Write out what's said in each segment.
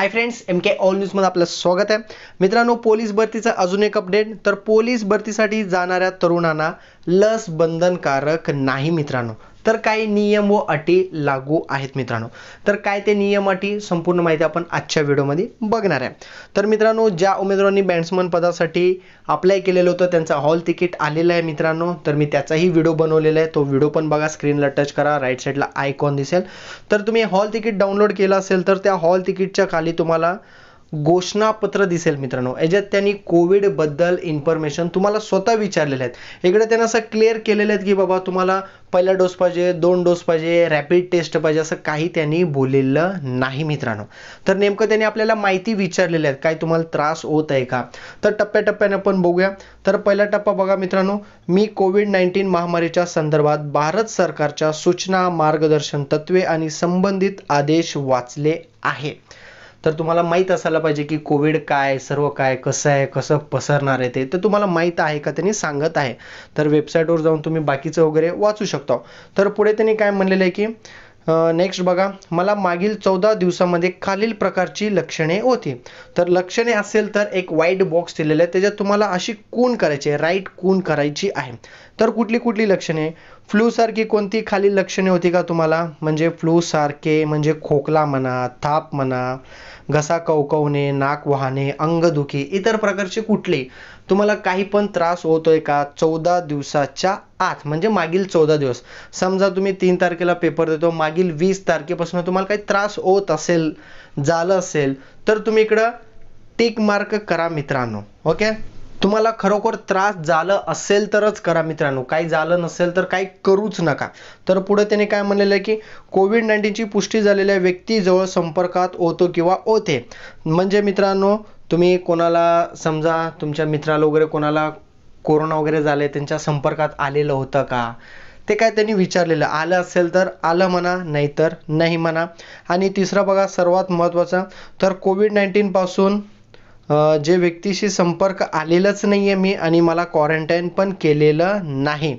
हाय friends M K all न्यूजमध्ये आपलं स्वागत आहे मित्रांनो पोलीस भरतीचं अजून एक अपडेट तर पोलीस भरतीसाठी जाणाऱ्या तरुणांना लस बंधनकारक नाही मित्रांनो तर काही नियम व अटी लागू आहेत मित्रांनो तर काय ते नियम अटी संपूर्ण माहिती आपण आजच्या व्हिडिओमध्ये बघणार आहे तर मित्रांनो ज्या उमेदवारांनी बॅट्समन पदासाठी अप्लाय केलेलं होतं त्यांचा हॉल तिकीट आलेलं आहे मित्रांनो तर मी त्याचाही व्हिडिओ बनवलेला आहे तो व्हिडिओ पण बघा स्क्रीनला टच करा राईट साईडला आयकॉन दिसेल तर तुम्ही हॉल तिकीट डाउनलोड केलं असेल तर त्या हॉल तिकीटच्या खाली तुम्हाला घोषणापत्र दिसेल मित्रांनो याच्यात त्यांनी कोविडबद्दल इन्फॉर्मेशन तुम्हाला स्वतः विचारलेले आहेत इकडे त्यांना असं क्लिअर केलेलं आहेत की बाबा तुम्हाला पहिला डोस पाहिजे दोन डोस पाहिजे रॅपिड टेस्ट पाहिजे असं काही त्यांनी बोललेलं नाही मित्रांनो तर नेमकं त्यांनी आपल्याला माहिती विचारलेली आहेत काय तुम्हाला त्रास होत आहे का तर टप्प्याटप्प्याने आपण बघूया तर पहिला टप्पा बघा मित्रांनो मी कोविड नाईन्टीन महामारीच्या संदर्भात भारत सरकारच्या सूचना मार्गदर्शन तत्वे आणि संबंधित आदेश वाचले आहे तर तुम्हाला माहीत असायला पाहिजे की कोविड काय सर्व काय कसं आहे कसं पसरणार आहे ते तर तुम्हाला माहीत आहे का त्यांनी सांगत आहे तर वेबसाईटवर जाऊन तुम्ही बाकीचं वगैरे वाचू शकता तर पुढे त्यांनी काय म्हणलेलं आहे की नेक्स्ट बघा मला मागील चौदा दिवसामध्ये खालील प्रकारची लक्षणे होती तर लक्षणे असेल तर एक वाईट बॉक्स दिलेला आहे त्याच्यात तुम्हाला अशी कून करायची आहे राईट कून करायची आहे तर कुठली कुठली लक्षणे फ्लूसारखी कोणती खालील लक्षणे होती का तुम्हाला म्हणजे फ्लूसारखे म्हणजे खोकला म्हणा थाप म्हणा घसा कवकवणे नाक वाहणे अंगदुखी इतर प्रकारचे कुठले तुम्हाला काही पण त्रास होतोय का चौदा दिवसाच्या आत म्हणजे मागील चौदा दिवस समजा तुम्ही तीन तारखेला पेपर देतो मागील वीस तारखेपासून तुम्हाला काही त्रास होत असेल झालं असेल तर तुम्ही इकडं टिक मार्क करा मित्रांनो ओके तुम्हाला खरोखर त्रास झालं असेल तरच करा मित्रांनो काही झालं नसेल तर काही करूच नका तर पुढे त्याने काय म्हणलेलं आहे की कोविड ची पुष्टी झालेल्या व्यक्तीजवळ संपर्कात होतो किंवा होते म्हणजे मित्रांनो तुम्ही कोणाला समजा तुमच्या मित्राला वगैरे कोणाला कोरोना वगैरे झाले त्यांच्या संपर्कात आलेलं होतं का ते काय त्यांनी विचारलेलं आलं असेल तर आलं म्हणा नाही तर नाही म्हणा आणि तिसरा बघा सर्वात महत्त्वाचं तर कोविड नाईन्टीनपासून जे व्यक्तीशी संपर्क आलेलंच नाही आहे मी आणि मला क्वारंटाईन पण केलेलं नाही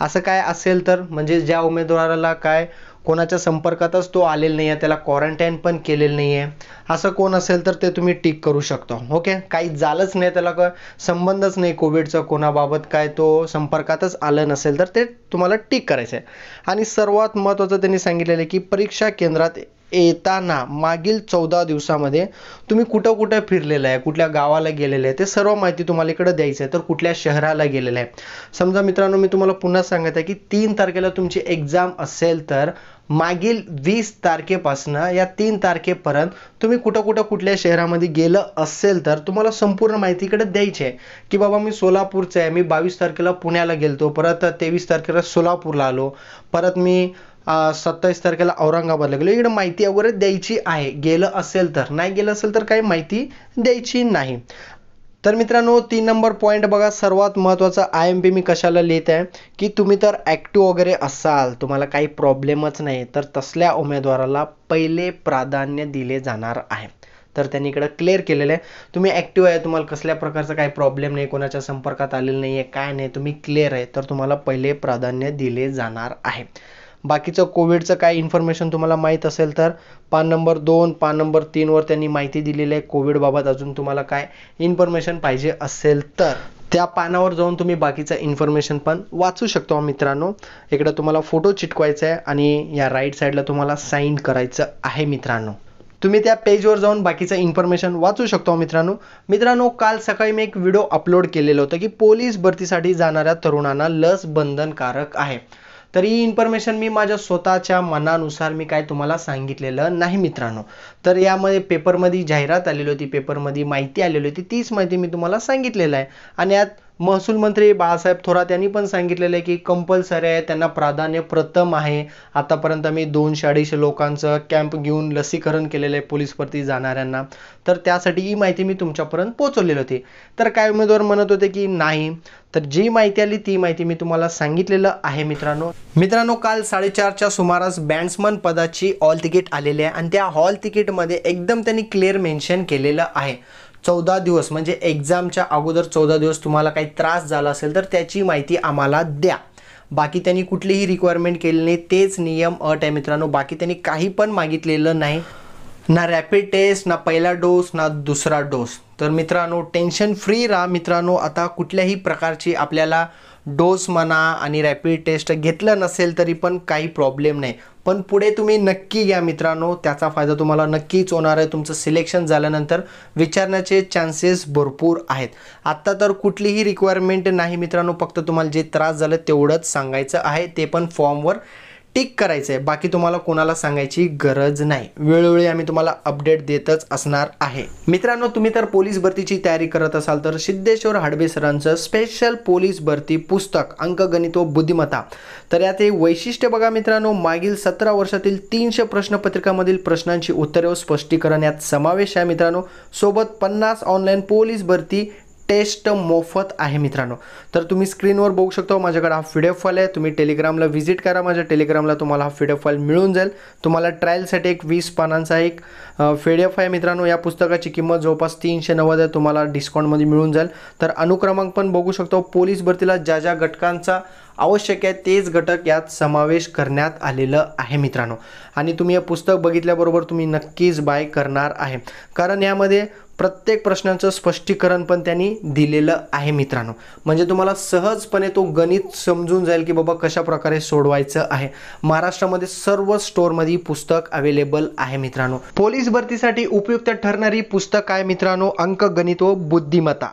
असं काय असेल तर म्हणजे ज्या उमेदवाराला काय कोणाच्या संपर्कातच तो आलेला नाही आहे त्याला क्वारंटाईन पण केलेलं नाही आहे असं कोण असेल तर ते तुम्ही टिक करू शकता ओके काही झालंच नाही त्याला का संबंधच नाही कोविडचा कोणाबाबत काय तो संपर्कातच आलं नसेल तर ते तुम्हाला टिक करायचं आहे आणि सर्वात महत्त्वाचं त्यांनी सांगितलेलं आहे की परीक्षा केंद्रात येताना मागील चौदा दिवसामध्ये तुम्ही कुठं कुठं फिरलेलं आहे कुठल्या गावाला गेलेलं आहे ते सर्व माहिती तुम्हाला इकडे द्यायचं आहे तर कुठल्या शहराला गेलेलं आहे समजा मित्रांनो मी तुम्हाला पुन्हा सांगत आहे की तीन तारखेला तुमची एक्झाम असेल तर मागील वीस तारखेपासनं या तीन तारखेपर्यंत तुम्ही कुठं कुठं कुठल्या शहरामध्ये गेलं असेल तर तुम्हाला संपूर्ण माहिती इकडे द्यायची आहे की बाबा मी सोलापूरचं आहे मी बावीस तारखेला पुण्याला गेलतो परत तेवीस तारखेला सोलापूरला आलो परत मी सत्तावीस तारखेला औरंगाबादला गेलो इकडे माहिती वगैरे द्यायची आहे गेलं असेल तर नाही गेलं असेल तर काही माहिती द्यायची नाही तर मित्रांनो तीन नंबर पॉईंट बघा सर्वात महत्त्वाचा आय एम पी मी कशाला लिहित आहे की तुम्ही तर ॲक्टिव्ह वगैरे असाल तुम्हाला काही प्रॉब्लेमच नाही तर तसल्या उमेदवाराला पहिले प्राधान्य दिले जाणार आहे तर त्यांनी इकडं क्लिअर केलेलं आहे तुम्ही ॲक्टिव्ह आहे तुम्हाला कसल्या प्रकारचा काही प्रॉब्लेम नाही कोणाच्या संपर्कात आलेलं नाही आहे काय नाही तुम्ही क्लिअर आहे तर तुम्हाला पहिले प्राधान्य दिले जाणार आहे बाकीचं कोविडचं काय इन्फॉर्मेशन तुम्हाला माहीत असेल तर पान नंबर दोन पान नंबर तीनवर त्यांनी माहिती दिलेली आहे कोविडबाबत अजून तुम्हाला काय इन्फॉर्मेशन पाहिजे असेल तर त्या पानावर जाऊन तुम्ही बाकीचं इन्फॉर्मेशन पण वाचू शकतो मित्रांनो इकडं तुम्हाला फोटो चिटकवायचा आहे आणि या राईट साईडला तुम्हाला साईन करायचं आहे मित्रांनो तुम्ही त्या पेजवर जाऊन बाकीचं इन्फॉर्मेशन वाचू शकता मित्रांनो मित्रांनो काल सकाळी मी एक व्हिडिओ अपलोड केलेलं होतं की पोलीस भरतीसाठी जाणाऱ्या तरुणांना लस बंधनकारक आहे तर ही इन्फॉर्मेशन मी माझ्या स्वतःच्या मनानुसार मी काय तुम्हाला सांगितलेलं नाही मित्रांनो तर यामध्ये पेपरमध्ये जाहिरात आलेली होती पेपरमध्ये माहिती आलेली होती तीच माहिती मी तुम्हाला सांगितलेलं आहे आणि यात महसूल मंत्री बाळासाहेब थोरात यांनी पण सांगितलेलं आहे की कंपल्सरी आहे त्यांना प्राधान्य प्रथम आहे आतापर्यंत आम्ही दोनशे अडीचशे लोकांचं कॅम्प घेऊन लसीकरण केलेलं आहे पोलीस भरती जाणाऱ्यांना तर त्यासाठी ही माहिती मी तुमच्यापर्यंत पोहोचवलेली होती तर काय उमेदवार म्हणत होते की नाही तर जी माहिती आली ती माहिती मी तुम्हाला सांगितलेलं आहे मित्रांनो मित्रांनो काल साडेचारच्या सुमारास बँड्समन पदाची हॉल तिकीट आलेली आहे आणि त्या हॉल तिकीटमध्ये एकदम त्यांनी क्लिअर मेन्शन केलेलं आहे चौदा दिवस म्हणजे एक्झामच्या अगोदर चौदा दिवस तुम्हाला काही त्रास झाला असेल तर त्याची माहिती आम्हाला द्या बाकी त्यांनी कुठलीही रिक्वायरमेंट केली नाही तेच नियम अट आहे मित्रांनो बाकी त्यांनी काही पण मागितलेलं नाही ना रॅपिड टेस्ट ना पहिला डोस ना दुसरा डोस तर मित्रांनो टेन्शन फ्री राहा मित्रांनो आता कुठल्याही प्रकारची आपल्याला डोस म्हणा आणि रॅपिड टेस्ट घेतलं नसेल तरी पण काही प्रॉब्लेम नाही पण पुढे तुम्ही नक्की घ्या मित्रांनो त्याचा फायदा तुम्हाला नक्कीच होणार आहे तुमचं सिलेक्शन झाल्यानंतर विचारण्याचे चान्सेस भरपूर आहेत आत्ता तर कुठलीही रिक्वायरमेंट नाही मित्रांनो फक्त तुम्हाला जे त्रास झालं तेवढंच सांगायचं आहे ते पण फॉर्मवर टिक करायचं आहे बाकी तुम्हाला कोणाला सांगायची गरज नाही वेळोवेळी आम्ही तुम्हाला अपडेट देतच असणार आहे मित्रांनो तुम्ही तर पोलीस भरतीची तयारी करत असाल तर सिद्धेश्वर हाडवे सरांचं स्पेशल पोलीस भरती पुस्तक अंकगणित व बुद्धिमत्ता तर यात हे वैशिष्ट्य बघा मित्रांनो मागील सतरा वर्षातील तीनशे प्रश्नपत्रिकामधील प्रश्नांची उत्तरे व स्पष्टीकरण यात समावेश आहे मित्रांनो सोबत पन्नास ऑनलाईन पोलीस भरती टेस्ट मोफत आहे मित्रांनो तर तुम्ही स्क्रीनवर बघू शकता माझ्याकडे हा व्हिडिओ फॉल आहे तुम्ही टेलिग्रामला व्हिजिट करा माझ्या टेलिग्रामला तुम्हाला हा व्हिडिओ फॉल मिळून जाईल तुम्हाला ट्रायलसाठी एक वीस पानांचा एक फेडएफ आहे मित्रांनो या पुस्तकाची किंमत जवळपास तीनशे नव्वद आहे तुम्हाला डिस्काउंटमध्ये मिळून जाईल तर अनुक्रमांक पण बघू शकतो पोलीस भरतीला ज्या ज्या घटकांचा आवश्यक आहे तेच घटक यात समावेश करण्यात आलेलं आहे मित्रांनो आणि तुम्ही हे पुस्तक बघितल्याबरोबर तुम्ही नक्कीच बाय करणार आहे कारण यामध्ये प्रत्येक प्रश्नाचं स्पष्टीकरण पण त्यांनी दिलेलं आहे मित्रांनो म्हणजे तुम्हाला सहजपणे तो गणित समजून जाईल की बाबा कशा प्रकारे सोडवायचं आहे महाराष्ट्रामध्ये सर्व स्टोअरमध्ये पुस्तक अवेलेबल आहे मित्रांनो पोलीस भरतीसाठी उपयुक्त ठरणारी पुस्तक आहे मित्रांनो अंक गणित व बुद्धिमत्ता